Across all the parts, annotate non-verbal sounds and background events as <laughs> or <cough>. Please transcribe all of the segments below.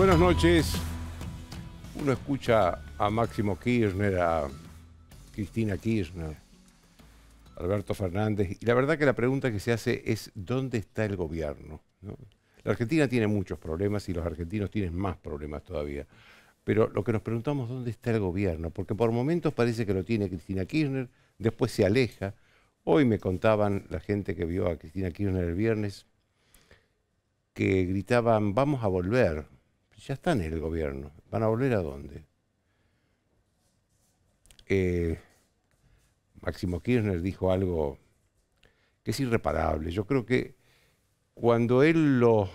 Buenas noches. Uno escucha a Máximo Kirchner, a Cristina Kirchner, Alberto Fernández, y la verdad que la pregunta que se hace es ¿dónde está el gobierno? La Argentina tiene muchos problemas y los argentinos tienen más problemas todavía. Pero lo que nos preguntamos es dónde está el gobierno, porque por momentos parece que lo tiene Cristina Kirchner, después se aleja. Hoy me contaban la gente que vio a Cristina Kirchner el viernes que gritaban, vamos a volver, ya están en el gobierno. ¿Van a volver a dónde? Eh, Máximo Kirchner dijo algo que es irreparable. Yo creo que cuando él lo,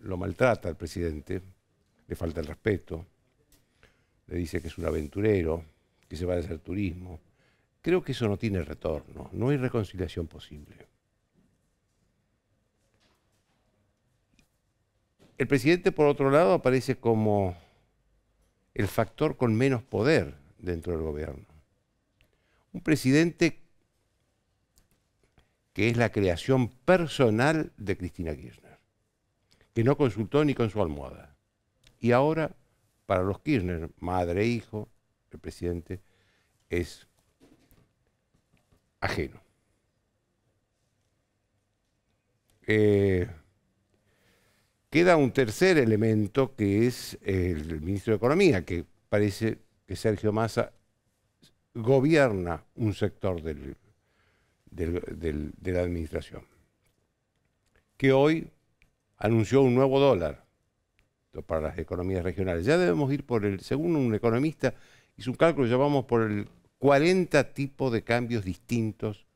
lo maltrata al presidente, le falta el respeto, le dice que es un aventurero, que se va a hacer turismo, creo que eso no tiene retorno, no hay reconciliación posible. El presidente, por otro lado, aparece como el factor con menos poder dentro del gobierno. Un presidente que es la creación personal de Cristina Kirchner, que no consultó ni con su almohada. Y ahora, para los Kirchner, madre e hijo, el presidente es ajeno. Eh, Queda un tercer elemento que es el ministro de Economía, que parece que Sergio Massa gobierna un sector de la administración, que hoy anunció un nuevo dólar para las economías regionales. Ya debemos ir por el, según un economista, hizo un cálculo, ya vamos por el 40 tipos de cambios distintos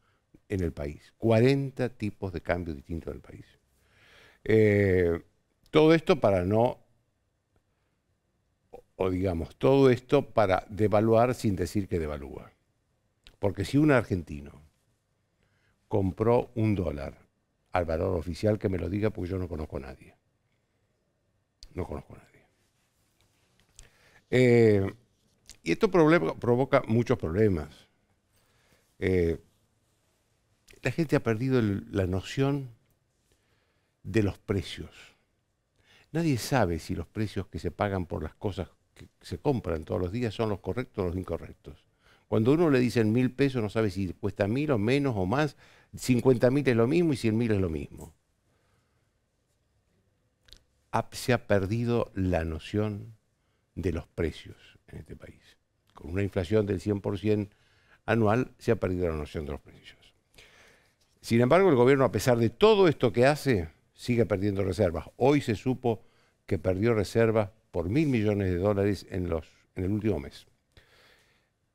en el país. 40 tipos de cambios distintos en el país. Eh, todo esto para no, o digamos, todo esto para devaluar sin decir que devalúa. Porque si un argentino compró un dólar al valor oficial, que me lo diga porque yo no conozco a nadie. No conozco a nadie. Eh, y esto provoca muchos problemas. Eh, la gente ha perdido la noción de los precios Nadie sabe si los precios que se pagan por las cosas que se compran todos los días son los correctos o los incorrectos. Cuando uno le dicen mil pesos, no sabe si cuesta mil o menos o más. 50 mil es lo mismo y 100 mil es lo mismo. Se ha perdido la noción de los precios en este país. Con una inflación del 100% anual, se ha perdido la noción de los precios. Sin embargo, el gobierno, a pesar de todo esto que hace, sigue perdiendo reservas. Hoy se supo que perdió reservas por mil millones de dólares en, los, en el último mes.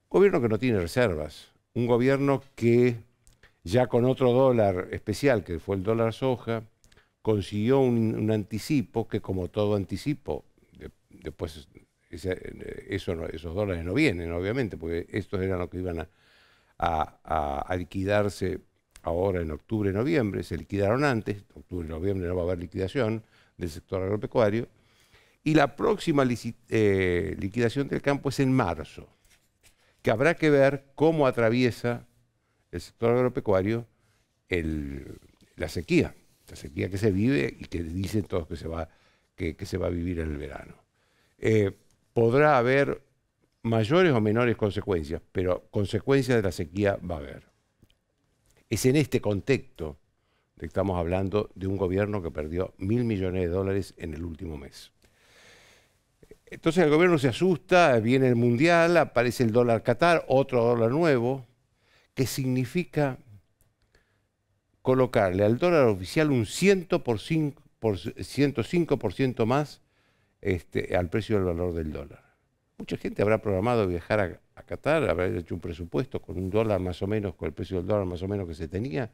Gobierno que no tiene reservas, un gobierno que ya con otro dólar especial, que fue el dólar soja, consiguió un, anticipo que como todo anticipo, después esos dólares no vienen, obviamente, porque estos eran los que iban a, a, a liquidarse ahora en octubre, y noviembre, se liquidaron antes, octubre, y noviembre no va a haber liquidación del sector agropecuario, y la próxima eh, liquidación del campo es en marzo, que habrá que ver cómo atraviesa el sector agropecuario la sequía, la sequía que se vive y que dicen todos que se va, que, se va a vivir en el verano. Eh, podrá haber mayores o menores consecuencias, pero consecuencias de la sequía va a haber. Es en este contexto que estamos hablando de un gobierno que perdió mil millones de dólares en el último mes. Entonces el gobierno se asusta, viene el mundial, aparece el dólar Qatar, otro dólar nuevo, que significa colocarle al dólar oficial un por 105% más este, al precio del valor del dólar. Mucha gente habrá programado viajar a, Qatar haber hecho un presupuesto con un dólar más o menos, con el precio del dólar más o menos que se tenía,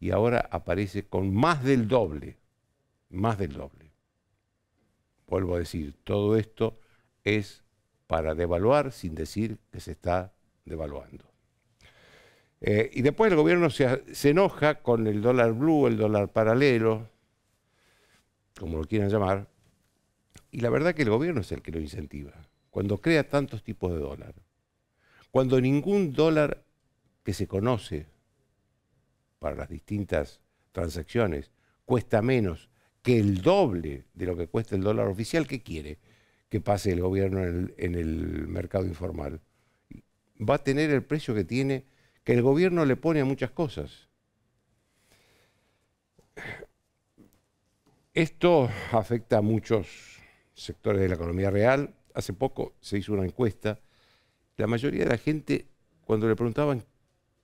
y ahora aparece con más del doble, más del doble. Vuelvo a decir, todo esto es para devaluar sin decir que se está devaluando. Eh, y después el gobierno se, se enoja con el dólar blue, el dólar paralelo, como lo quieran llamar, y la verdad que el gobierno es el que lo incentiva, cuando crea tantos tipos de dólar cuando ningún dólar que se conoce para las distintas transacciones cuesta menos que el doble de lo que cuesta el dólar oficial, ¿qué quiere que pase el gobierno en el, en el mercado informal? Va a tener el precio que tiene, que el gobierno le pone a muchas cosas. Esto afecta a muchos sectores de la economía real. Hace poco se hizo una encuesta la mayoría de la gente, cuando le preguntaban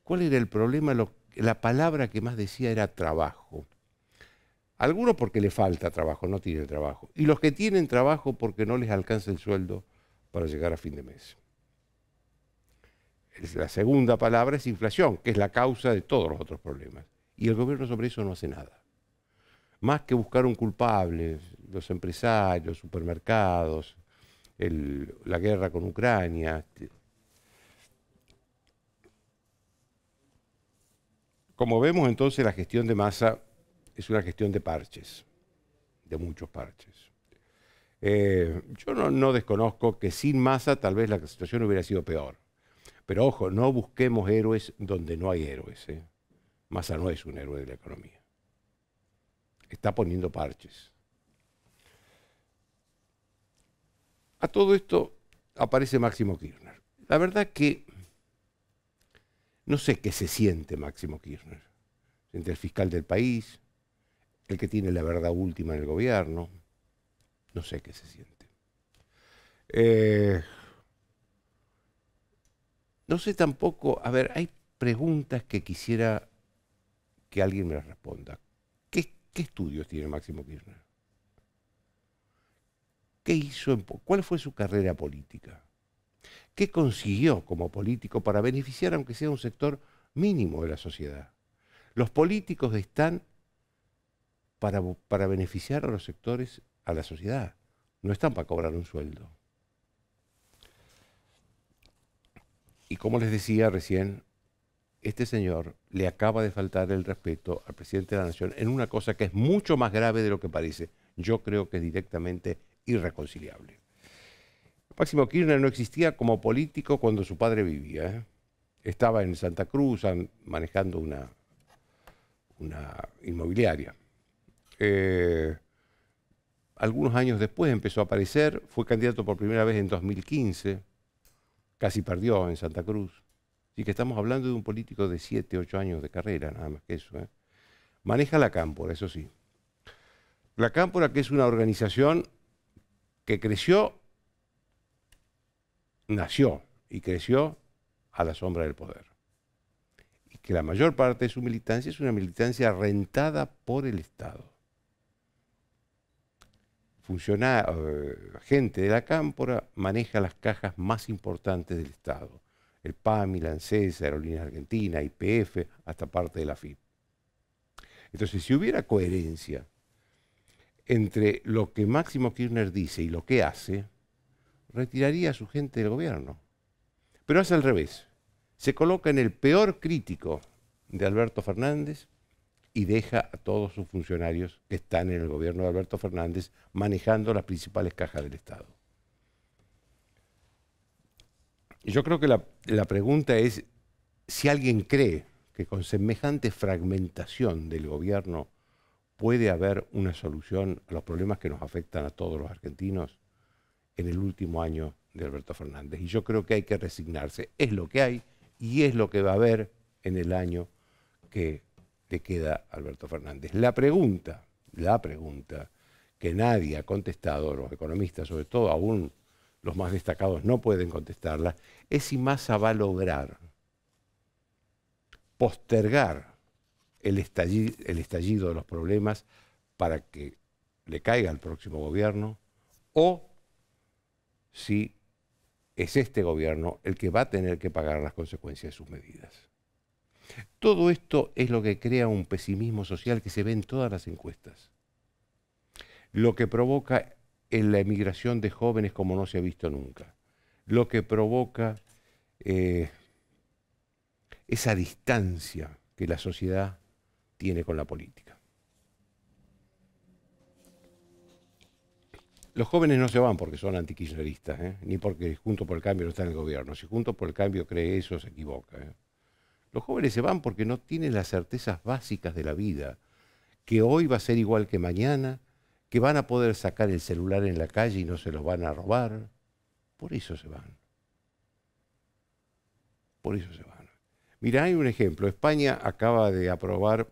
cuál era el problema, la palabra que más decía era trabajo. Algunos porque le falta trabajo, no tienen trabajo. Y los que tienen trabajo porque no les alcanza el sueldo para llegar a fin de mes. La segunda palabra es inflación, que es la causa de todos los otros problemas. Y el gobierno sobre eso no hace nada. Más que buscar un culpable, los empresarios, supermercados, la guerra con Ucrania, Como vemos entonces, la gestión de masa es una gestión de parches, de muchos parches. Eh, yo no, desconozco que sin masa tal vez la situación hubiera sido peor. Pero ojo, no busquemos héroes donde no hay héroes. ¿eh? Masa no es un héroe de la economía. Está poniendo parches. A todo esto aparece Máximo Kirchner. La verdad que no sé qué se siente Máximo Kirchner. Entre el fiscal del país, el que tiene la verdad última en el gobierno. No sé qué se siente. Eh, no sé tampoco, a ver, hay preguntas que quisiera que alguien me las responda. ¿Qué, estudios tiene Máximo Kirchner? ¿Qué hizo? En, ¿Cuál fue su carrera política? ¿Qué consiguió como político para beneficiar aunque sea un sector mínimo de la sociedad? Los políticos están para, para beneficiar a los sectores, a la sociedad. No están para cobrar un sueldo. Y como les decía recién, este señor le acaba de faltar el respeto al presidente de la Nación en una cosa que es mucho más grave de lo que parece. Yo creo que es directamente irreconciliable. Máximo Kirchner no existía como político cuando su padre vivía. ¿eh? Estaba en Santa Cruz manejando una, una inmobiliaria. Eh, algunos años después empezó a aparecer, fue candidato por primera vez en 2015, casi perdió en Santa Cruz. Así que estamos hablando de un político de 7, 8 años de carrera, nada más que eso. ¿eh? Maneja la Cámpora, eso sí. La Cámpora, que es una organización que creció nació y creció a la sombra del poder. Y que la mayor parte de su militancia es una militancia rentada por el Estado. Funciona, eh, gente de la cámpora maneja las cajas más importantes del Estado. El PAMI, la ANSES, Aerolíneas Argentinas, IPF, hasta parte de la FIP. Entonces, si hubiera coherencia entre lo que Máximo Kirchner dice y lo que hace, retiraría a su gente del gobierno. Pero hace al revés. Se coloca en el peor crítico de Alberto Fernández y deja a todos sus funcionarios que están en el gobierno de Alberto Fernández manejando las principales cajas del Estado. Yo creo que la, la pregunta es si alguien cree que con semejante fragmentación del gobierno puede haber una solución a los problemas que nos afectan a todos los argentinos en el último año de Alberto Fernández. Y yo creo que hay que resignarse. Es lo que hay y es lo que va a haber en el año que le queda Alberto Fernández. La pregunta, la pregunta que nadie ha contestado, los economistas sobre todo, aún los más destacados no pueden contestarla, es si Massa va a lograr postergar el estallido de los problemas para que le caiga al próximo gobierno o si es este gobierno el que va a tener que pagar las consecuencias de sus medidas. Todo esto es lo que crea un pesimismo social que se ve en todas las encuestas. Lo que provoca la emigración de jóvenes como no se ha visto nunca. Lo que provoca eh, esa distancia que la sociedad tiene con la política. Los jóvenes no se van porque son anti ¿eh? ni porque junto por el Cambio no están en el gobierno. Si junto por el Cambio cree eso, se equivoca. ¿eh? Los jóvenes se van porque no tienen las certezas básicas de la vida, que hoy va a ser igual que mañana, que van a poder sacar el celular en la calle y no se los van a robar. Por eso se van. Por eso se van. Mira, hay un ejemplo. España acaba de aprobar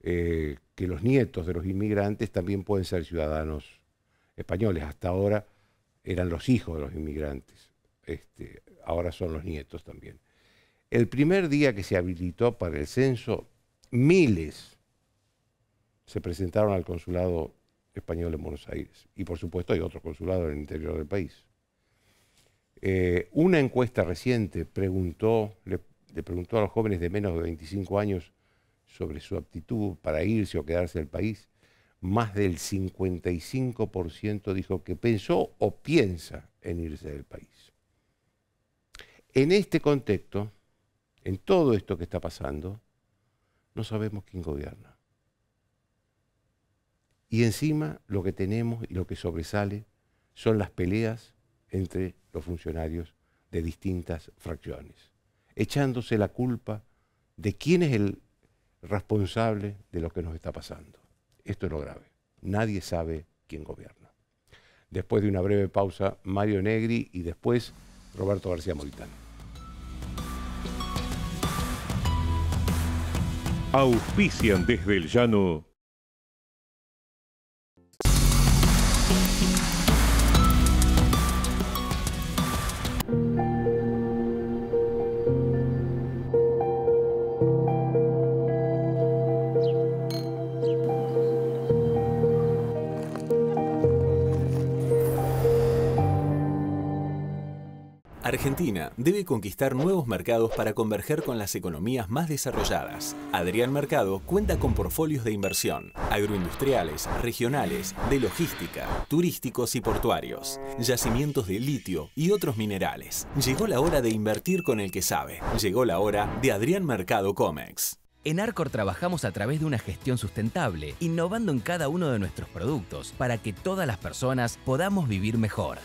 eh, que los nietos de los inmigrantes también pueden ser ciudadanos españoles. Hasta ahora eran los hijos de los inmigrantes, este, ahora son los nietos también. El primer día que se habilitó para el censo, miles se presentaron al consulado español en Buenos Aires. Y por supuesto hay otro consulado en el interior del país. Eh, una encuesta reciente preguntó, le, le preguntó a los jóvenes de menos de 25 años sobre su aptitud para irse o quedarse el país más del 55% dijo que pensó o piensa en irse del país. En este contexto, en todo esto que está pasando, no sabemos quién gobierna. Y encima lo que tenemos y lo que sobresale son las peleas entre los funcionarios de distintas fracciones, echándose la culpa de quién es el responsable de lo que nos está pasando. Esto es lo grave. Nadie sabe quién gobierna. Después de una breve pausa, Mario Negri y después Roberto García Moritano. Auspician desde el llano. Argentina debe conquistar nuevos mercados para converger con las economías más desarrolladas. Adrián Mercado cuenta con portfolios de inversión, agroindustriales, regionales, de logística, turísticos y portuarios, yacimientos de litio y otros minerales. Llegó la hora de invertir con el que sabe. Llegó la hora de Adrián Mercado Comex. En Arcor trabajamos a través de una gestión sustentable, innovando en cada uno de nuestros productos para que todas las personas podamos vivir mejor.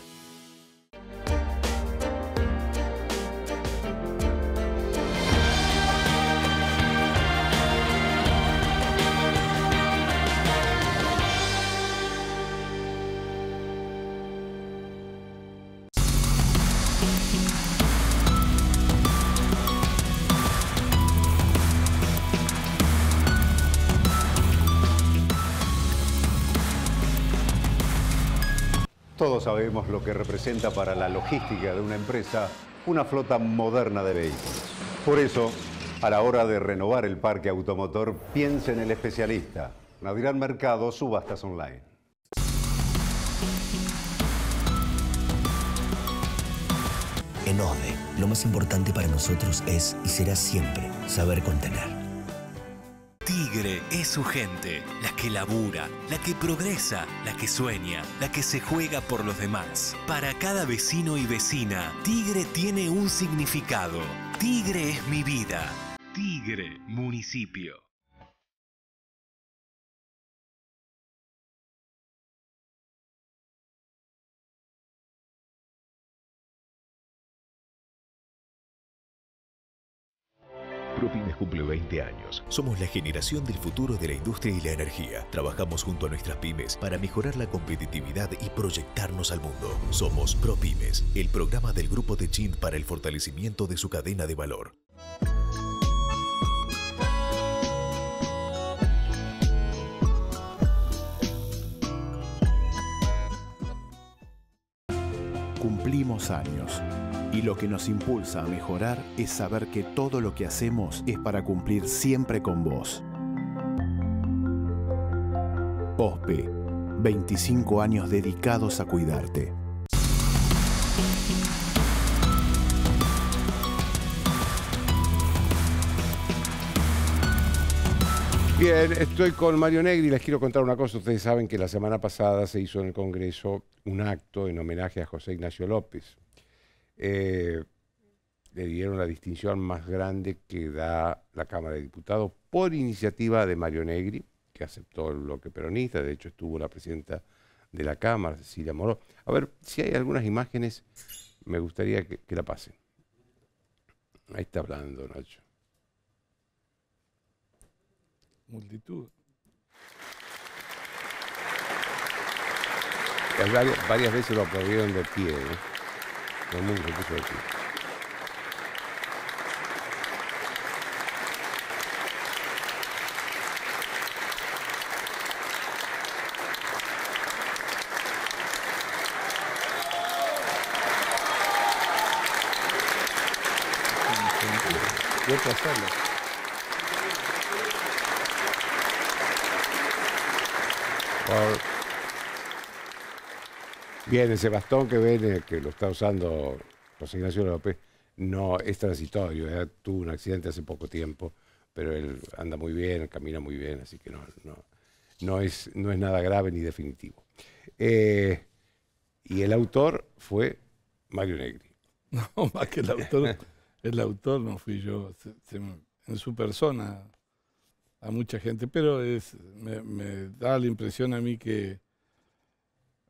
Todos sabemos lo que representa para la logística de una empresa una flota moderna de vehículos. Por eso, a la hora de renovar el parque automotor, piense en el especialista. Nadirán Mercado, Subastas Online. En ODE, lo más importante para nosotros es y será siempre saber contener Tigre es su gente, la que labura, la que progresa, la que sueña, la que se juega por los demás. Para cada vecino y vecina, Tigre tiene un significado. Tigre es mi vida. Tigre, municipio. 20 años. Somos la generación del futuro de la industria y la energía. Trabajamos junto a nuestras pymes para mejorar la competitividad y proyectarnos al mundo. Somos ProPymes, el programa del Grupo de Chin para el fortalecimiento de su cadena de valor. cumplimos años y lo que nos impulsa a mejorar es saber que todo lo que hacemos es para cumplir siempre con vos. POSPE. 25 años dedicados a cuidarte. Bien, estoy con Mario Negri. y Les quiero contar una cosa. Ustedes saben que la semana pasada se hizo en el Congreso un acto en homenaje a José Ignacio López. Eh, le dieron la distinción más grande que da la Cámara de Diputados por iniciativa de Mario Negri, que aceptó el bloque peronista. De hecho, estuvo la presidenta de la Cámara, Cecilia Moró. A ver, si hay algunas imágenes, me gustaría que la pasen. Ahí está hablando Nacho. multitud. varias, veces lo aplaudieron de pie, ¿eh? Todo el se Bien, ese bastón que ven, que lo está usando José Ignacio López, no es transitorio. ¿eh? Tuvo un accidente hace poco tiempo, pero él anda muy bien, camina muy bien, así que no, no, no, es, no es nada grave ni definitivo. Eh, y el autor fue Mario Negri. <laughs> No, más que el autor, el autor no fui yo, en su persona a mucha gente, pero es, me, da la impresión a mí que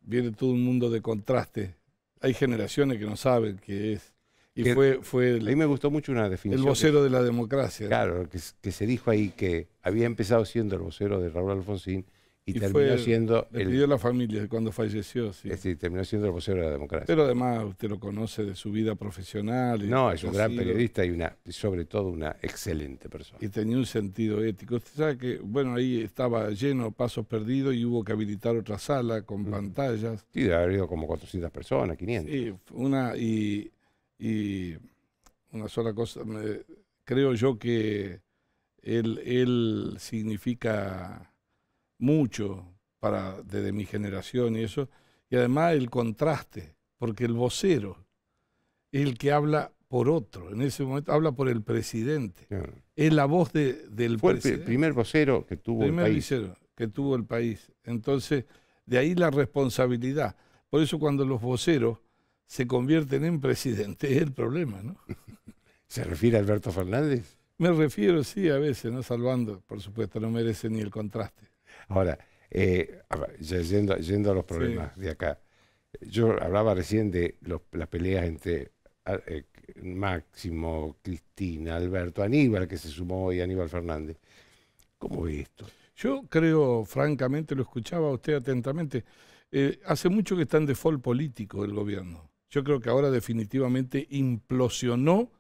viene todo un mundo de contraste. Hay generaciones que no saben qué es. Y fue, fue a mí me gustó mucho una definición. El vocero de la democracia. Claro, que, se dijo ahí que había empezado siendo el vocero de Raúl Alfonsín y, terminó siendo... El el, de la familia cuando falleció, sí. Es terminó siendo el poseedor de la democracia. Pero además usted lo conoce de su vida profesional. no, es un gran periodista y una sobre todo una excelente persona. Y tenía un sentido ético. Usted sabe que, bueno, ahí estaba lleno, pasos perdidos y hubo que habilitar otra sala con pantallas. Sí, debe haber habido como 400 personas, 500. Sí, una, y, y una sola cosa, creo yo que él significa mucho para desde mi generación y eso, y además el contraste, porque el vocero es el que habla por otro, en ese momento habla por el presidente, es la voz de, del Fue el primer vocero que tuvo el país. Vocero que tuvo el país. Entonces, de ahí la responsabilidad. Por eso cuando los voceros se convierten en presidente, <laughs> es el problema, ¿no? ¿Se refiere a Alberto Fernández? Me refiero, sí, a veces, ¿no? Salvando, por supuesto, no merece ni el contraste. Ahora, eh, yendo, a los problemas de acá, yo hablaba recién de las peleas entre eh, Máximo, Cristina, Alberto, Aníbal, que se sumó hoy, Aníbal Fernández. ¿Cómo ve esto? Yo creo, francamente, lo escuchaba usted atentamente, eh, hace mucho que está en default político el gobierno. Yo creo que ahora definitivamente implosionó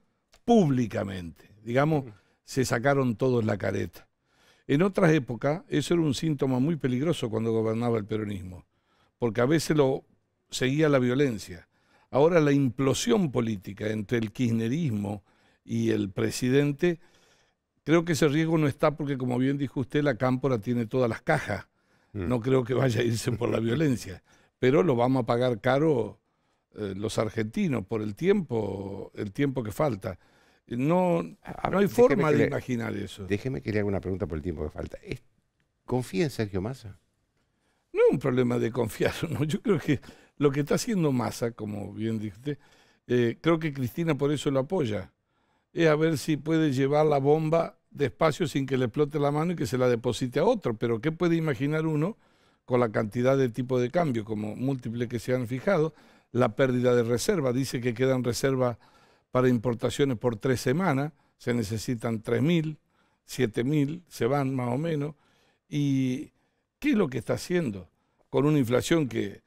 públicamente. Digamos, se sacaron todos la careta. En otras épocas eso era un síntoma muy peligroso cuando gobernaba el peronismo, porque a veces lo seguía la violencia. Ahora la implosión política entre el kirchnerismo y el presidente, creo que ese riesgo no está porque, como bien dijo usted, la cámpora tiene todas las cajas. Mm. No creo que vaya a irse por la violencia, <laughs> pero lo vamos a pagar caro eh, los argentinos por el tiempo, el tiempo que falta. No, ah, no hay forma de imaginar eso. Déjeme que le haga una pregunta por el tiempo que falta. ¿Confía en Sergio Massa? No es un problema de confiar, ¿no? Yo creo que lo que está haciendo Massa, como bien dijiste, eh, creo que Cristina por eso lo apoya. Es a ver si puede llevar la bomba despacio sin que le explote la mano y que se la deposite a otro. Pero ¿qué puede imaginar uno con la cantidad de tipo de cambio como múltiple que se han fijado? La pérdida de reserva. Dice que quedan reservas para importaciones por tres semanas, se necesitan 3.000, 7.000, se van más o menos. ¿Y qué es lo que está haciendo? Con una inflación que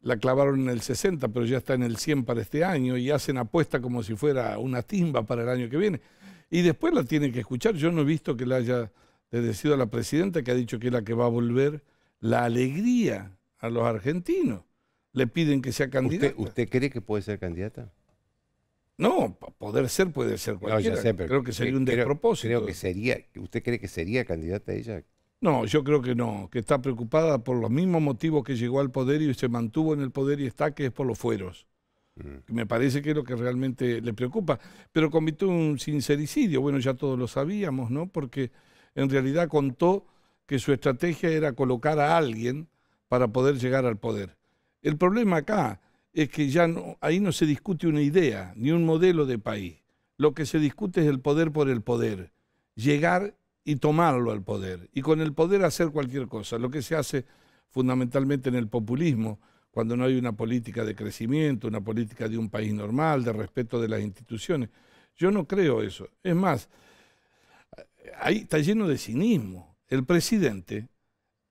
la clavaron en el 60, pero ya está en el 100 para este año y hacen apuesta como si fuera una timba para el año que viene. Y después la tienen que escuchar. Yo no he visto que la haya decidido a la presidenta, que ha dicho que es la que va a volver la alegría a los argentinos. Le piden que sea candidata. usted cree que puede ser candidata? No, poder ser puede ser cualquiera. sé, creo que sería un despropósito. Creo que sería, ¿Usted cree que sería candidata a ella? No, yo creo que no, que está preocupada por los mismos motivos que llegó al poder y se mantuvo en el poder y está, que es por los fueros. Mm. Me parece que es lo que realmente le preocupa. Pero cometió un sincericidio, bueno, ya todos lo sabíamos, ¿no? Porque en realidad contó que su estrategia era colocar a alguien para poder llegar al poder. El problema acá es que ya no, ahí no se discute una idea ni un modelo de país. Lo que se discute es el poder por el poder, llegar y tomarlo al poder, y con el poder hacer cualquier cosa, lo que se hace fundamentalmente en el populismo, cuando no hay una política de crecimiento, una política de un país normal, de respeto de las instituciones. Yo no creo eso. Es más, ahí está lleno de cinismo. El presidente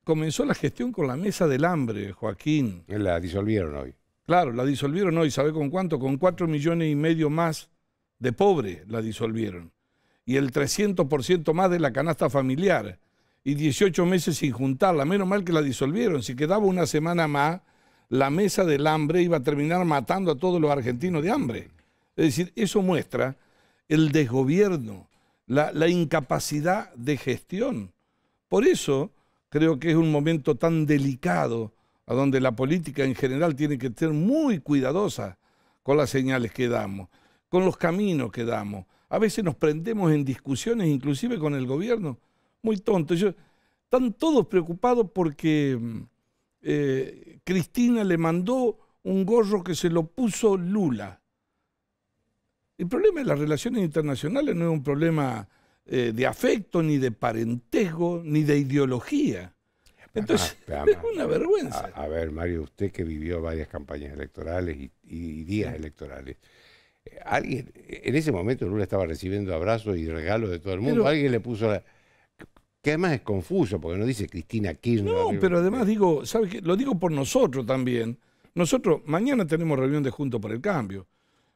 comenzó la gestión con la mesa del hambre, Joaquín. La disolvieron hoy. Claro, la disolvieron hoy, ¿sabe con cuánto? Con 4 millones y medio más de pobres la disolvieron. Y el 300% más de la canasta familiar. Y 18 meses sin juntarla. Menos mal que la disolvieron. Si quedaba una semana más, la mesa del hambre iba a terminar matando a todos los argentinos de hambre. Es decir, eso muestra el desgobierno, la, la incapacidad de gestión. Por eso creo que es un momento tan delicado a donde la política en general tiene que ser muy cuidadosa con las señales que damos, con los caminos que damos. A veces nos prendemos en discusiones, inclusive con el gobierno, muy tonto. Yo, están todos preocupados porque mm, eh, Cristina le mandó un gorro que se lo puso Lula. El problema de las relaciones internacionales no es un problema eh, de afecto, ni de parentesco, ni de ideología. Entonces, <laughs> es una vergüenza. A, ver, Mario, usted que vivió varias campañas electorales y, días electorales, eh, alguien, eh, en ese momento Lula estaba recibiendo abrazos y regalos de todo el mundo, alguien le puso la... Que además es confuso, porque no dice Cristina Kirchner. No, pero eh. además digo, ¿sabe qué? Lo digo por nosotros también. Nosotros, mañana tenemos reunión de Juntos por el Cambio.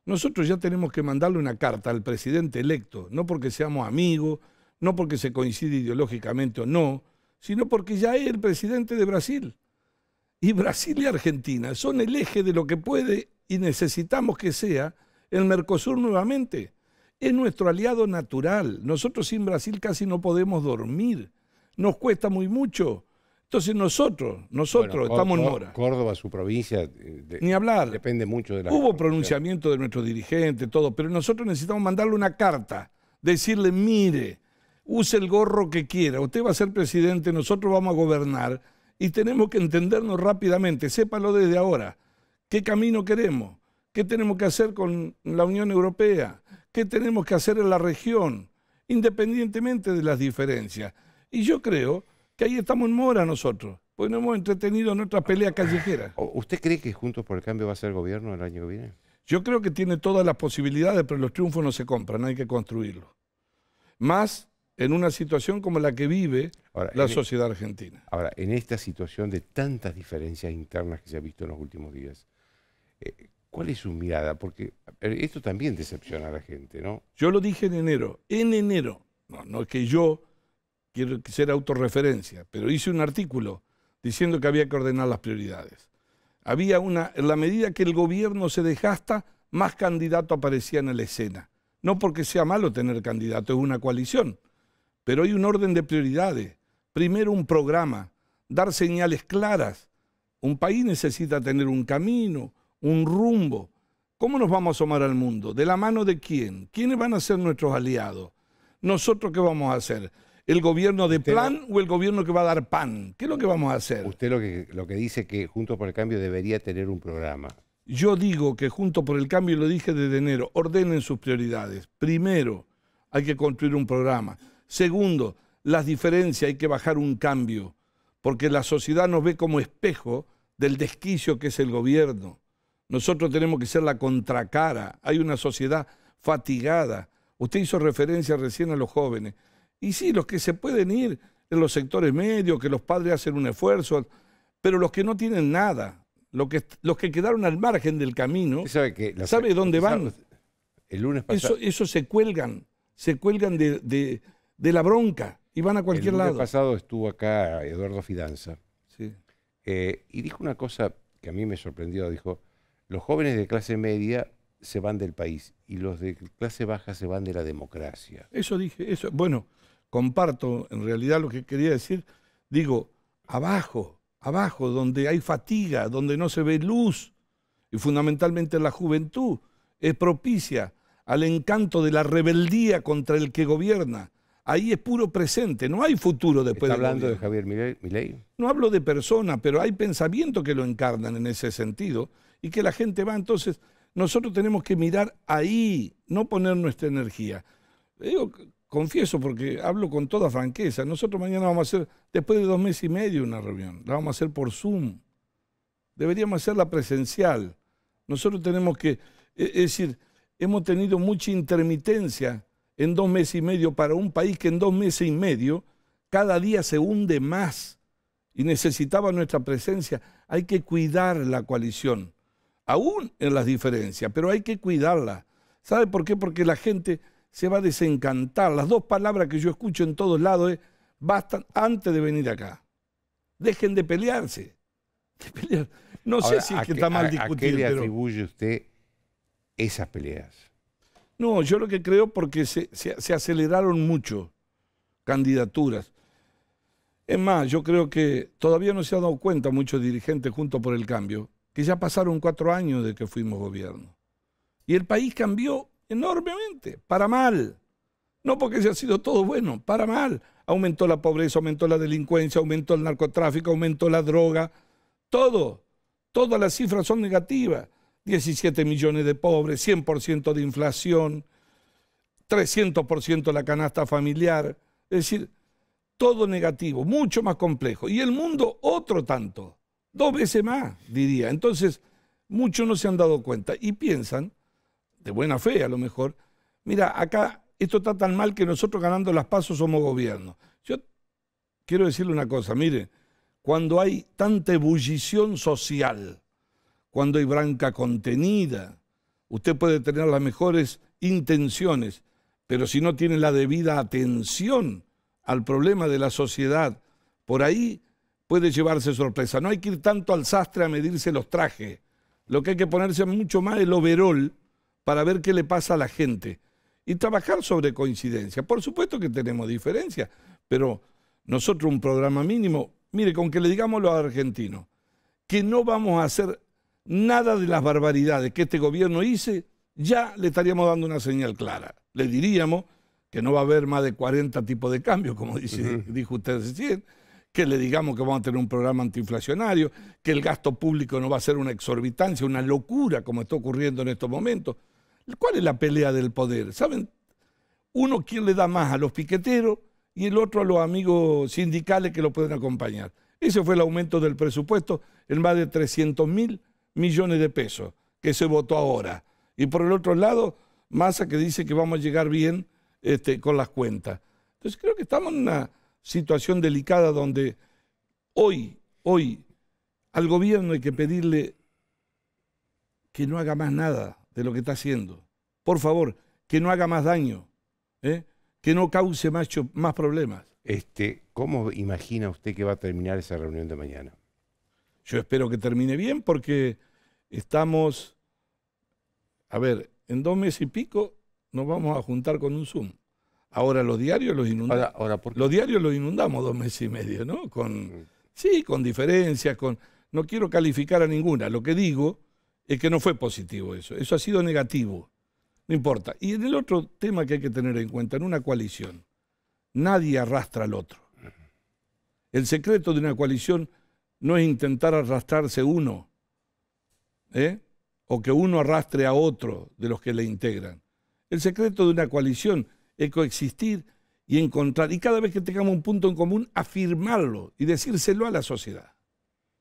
Nosotros ya tenemos que mandarle una carta al presidente electo, no porque seamos amigos, no porque se coincide ideológicamente o no, sino porque ya es el presidente de Brasil. Y Brasil y Argentina son el eje de lo que puede y necesitamos que sea el Mercosur nuevamente. Es nuestro aliado natural. Nosotros sin Brasil casi no podemos dormir. Nos cuesta muy mucho. Entonces nosotros, nosotros estamos en mora. Córdoba, su provincia, eh, ni hablar. Depende mucho de la. Hubo pronunciamiento de nuestro dirigente, todo, pero nosotros necesitamos mandarle una carta, decirle, mire, use el gorro que quiera, usted va a ser presidente, nosotros vamos a gobernar y tenemos que entendernos rápidamente, sépalo desde ahora, qué camino queremos, qué tenemos que hacer con la Unión Europea, qué tenemos que hacer en la región, independientemente de las diferencias. Y yo creo que ahí estamos en mora nosotros, porque no hemos entretenido nuestra pelea peleas ¿Usted cree que Juntos por el Cambio va a ser gobierno el año que viene? Yo creo que tiene todas las posibilidades, pero los triunfos no se compran, hay que construirlos. Más en una situación como la que vive la e- sociedad argentina. Ahora, en esta situación de tantas diferencias internas que se ha visto en los últimos días, eh, ¿cuál es su mirada? Porque esto también decepciona a la gente, ¿no? Yo lo dije en enero, en enero, no, es que yo quiero ser autorreferencia, pero hice un artículo diciendo que había que ordenar las prioridades. Había una, en la medida que el gobierno se dejasta, más candidato aparecían en la escena. No porque sea malo tener candidato, es una coalición. Pero hay un orden de prioridades. Primero un programa, dar señales claras. Un país necesita tener un camino, un rumbo. ¿Cómo nos vamos a asomar al mundo? ¿De la mano de quién? ¿Quiénes van a ser nuestros aliados? ¿Nosotros qué vamos a hacer? ¿El gobierno de plan o el gobierno que va a dar pan? ¿Qué es lo que vamos a hacer? Usted lo que, lo que dice que Junto por el Cambio debería tener un programa. Yo digo que Junto por el Cambio, lo dije desde enero, ordenen sus prioridades. Primero, hay que construir un programa. Segundo, las diferencias hay que bajar un cambio, porque la sociedad nos ve como espejo del desquicio que es el gobierno. Nosotros tenemos que ser la contracara. Hay una sociedad fatigada. Usted hizo referencia recién a los jóvenes. Y sí, los que se pueden ir en los sectores medios, que los padres hacen un esfuerzo, pero los que no tienen nada, los que, los que quedaron al margen del camino, sabe, que ¿sabe dónde van? El lunes pasado. Eso, se cuelgan, se cuelgan de, de la bronca y van a cualquier lado. El pasado estuvo acá Eduardo Fidanza eh, y dijo una cosa que a mí me sorprendió. Dijo, los jóvenes de clase media se van del país y los de clase baja se van de la democracia. Eso dije, eso. Bueno, comparto en realidad lo que quería decir. Digo, abajo, abajo, donde hay fatiga, donde no se ve luz, y fundamentalmente la juventud es propicia al encanto de la rebeldía contra el que gobierna. Ahí es puro presente, no hay futuro después ¿Está hablando de Javier Milei? No hablo de persona, pero hay pensamientos que lo encarnan en ese sentido y que la gente va. Entonces, nosotros tenemos que mirar ahí, no poner nuestra energía. Yo confieso porque hablo con toda franqueza. Nosotros mañana vamos a hacer, después de dos meses y medio, una reunión. La vamos a hacer por Zoom. Deberíamos hacerla presencial. Nosotros tenemos que, e-, es decir, hemos tenido mucha intermitencia en dos meses y medio para un país que en dos meses y medio cada día se hunde más y necesitaba nuestra presencia. Hay que cuidar la coalición, aún en las diferencias, pero hay que cuidarla. ¿Sabe por qué? Porque la gente se va a desencantar. Las dos palabras que yo escucho en todos lados es, bastan antes de venir acá. Dejen de pelearse. <laughs> No sé si es que, está mal ¿A qué le atribuye usted esas peleas? No, yo lo que creo porque se, se, aceleraron mucho candidaturas. Es más, yo creo que todavía no se han dado cuenta muchos dirigentes junto por el cambio que ya pasaron cuatro años de que fuimos gobierno. Y el país cambió enormemente, para mal. No porque se ha sido todo bueno, para mal. Aumentó la pobreza, aumentó la delincuencia, aumentó el narcotráfico, aumentó la droga. Todo. Todas las cifras son negativas. 17 millones de pobres, 100% de inflación, 300% la canasta familiar, es decir, todo negativo, mucho más complejo. Y el mundo otro tanto, dos veces más, diría. Entonces, muchos no se han dado cuenta y piensan, de buena fe a lo mejor, mira, acá esto está tan mal que nosotros ganando las pasos somos gobierno. Yo quiero decirle una cosa, mire, cuando hay tanta ebullición social, cuando hay branca contenida. Usted puede tener las mejores intenciones, pero si no tiene la debida atención al problema de la sociedad, por ahí puede llevarse sorpresa. No hay que ir tanto al sastre a medirse los trajes. Lo que hay que ponerse mucho más el overol para ver qué le pasa a la gente y trabajar sobre coincidencia. Por supuesto que tenemos diferencias, pero nosotros un programa mínimo, mire, con que le digamos a los argentinos que no vamos a hacer nada de las barbaridades que este gobierno hice, ya le estaríamos dando una señal clara. Le diríamos que no va a haber más de 40 tipos de cambios, como dice, dijo usted recién, que le digamos que vamos a tener un programa antiinflacionario, que el gasto público no va a ser una exorbitancia, una locura como está ocurriendo en estos momentos. ¿Cuál es la pelea del poder? ¿Saben? Uno quién le da más a los piqueteros y el otro a los amigos sindicales que lo pueden acompañar. Ese fue el aumento del presupuesto en más de 300 mil millones de pesos que se votó ahora. Y por el otro lado, masa que dice que vamos a llegar bien este, con las cuentas. Entonces creo que estamos en una situación delicada donde hoy, hoy, al gobierno hay que pedirle que no haga más nada de lo que está haciendo. Por favor, que no haga más daño, ¿eh? que no cause más, más problemas. Este, ¿Cómo imagina usted que va a terminar esa reunión de mañana? Yo espero que termine bien porque Estamos, a ver, en dos meses y pico nos vamos a juntar con un Zoom. Ahora los diarios los inundamos. Los diarios los inundamos dos meses y medio, ¿no? Con, mm. sí, con diferencias, con... No quiero calificar a ninguna. Lo que digo es que no fue positivo eso. Eso ha sido negativo. No importa. Y en el otro tema que hay que tener en cuenta, en una coalición, nadie arrastra al otro. El secreto de una coalición no es intentar arrastrarse uno, ¿eh? o que uno arrastre a otro de los que le integran. El secreto de una coalición es coexistir y encontrar, y cada vez que tengamos un punto en común, afirmarlo y decírselo a la sociedad.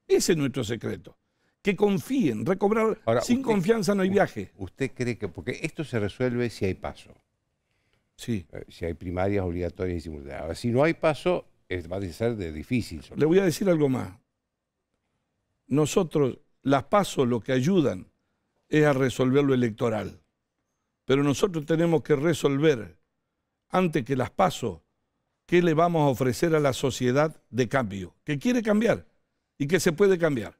Ese es nuestro secreto. Que confíen, recobrar, sin confianza no hay viaje. ¿Usted cree que, porque esto se resuelve si hay paso? Sí. Eh, si hay primarias obligatorias y simultáneas. Ahora, si no hay paso, va a ser de difícil. Le voy a decir algo más. Nosotros, las pasos lo que ayudan es a resolver lo electoral. Pero nosotros tenemos que resolver, antes que las pasos, qué le vamos a ofrecer a la sociedad de cambio, que quiere cambiar y que se puede cambiar.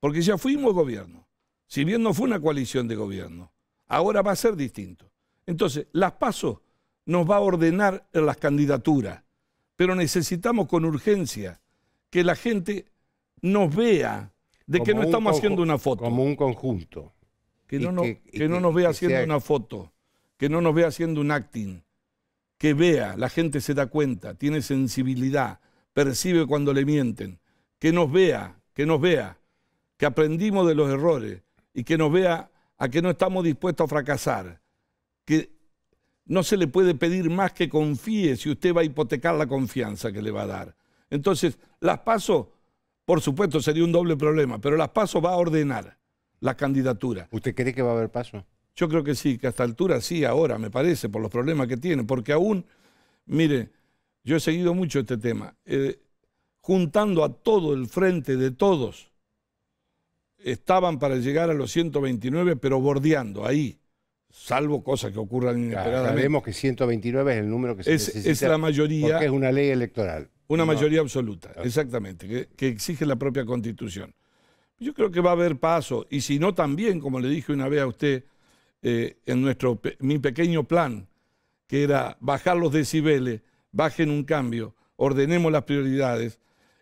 Porque ya fuimos gobierno, si bien no fue una coalición de gobierno, ahora va a ser distinto. Entonces, las pasos nos va a ordenar en las candidaturas, pero necesitamos con urgencia que la gente nos vea de que no estamos haciendo una foto. Como un conjunto. Que no, que, no nos vea haciendo una foto, que no nos vea haciendo un acting, que vea, la gente se da cuenta, tiene sensibilidad, percibe cuando le mienten, que nos vea, que nos vea, que aprendimos de los errores y que nos vea a que no estamos dispuestos a fracasar, que no se le puede pedir más que confíe si usted va a hipotecar la confianza que le va a dar. Entonces, las paso por supuesto, sería un doble problema, pero las PASO va a ordenar la candidatura. ¿Usted cree que va a haber paso? Yo creo que sí, que hasta altura sí, ahora, me parece, por los problemas que tiene, porque aún, mire, yo he seguido mucho este tema, eh, juntando a todo el frente de todos, estaban para llegar a los 129, pero bordeando ahí, salvo cosas que ocurran inesperadamente. Sabemos que 129 es el número que se es, necesita. la mayoría. Porque es una ley electoral. Una mayoría absoluta, exactamente, que, exige la propia constitución. Yo creo que va a haber paso, y si no también, como le dije una vez a usted, eh, en nuestro, mi pequeño plan, que era bajar los decibeles, bajen un cambio, ordenemos las prioridades,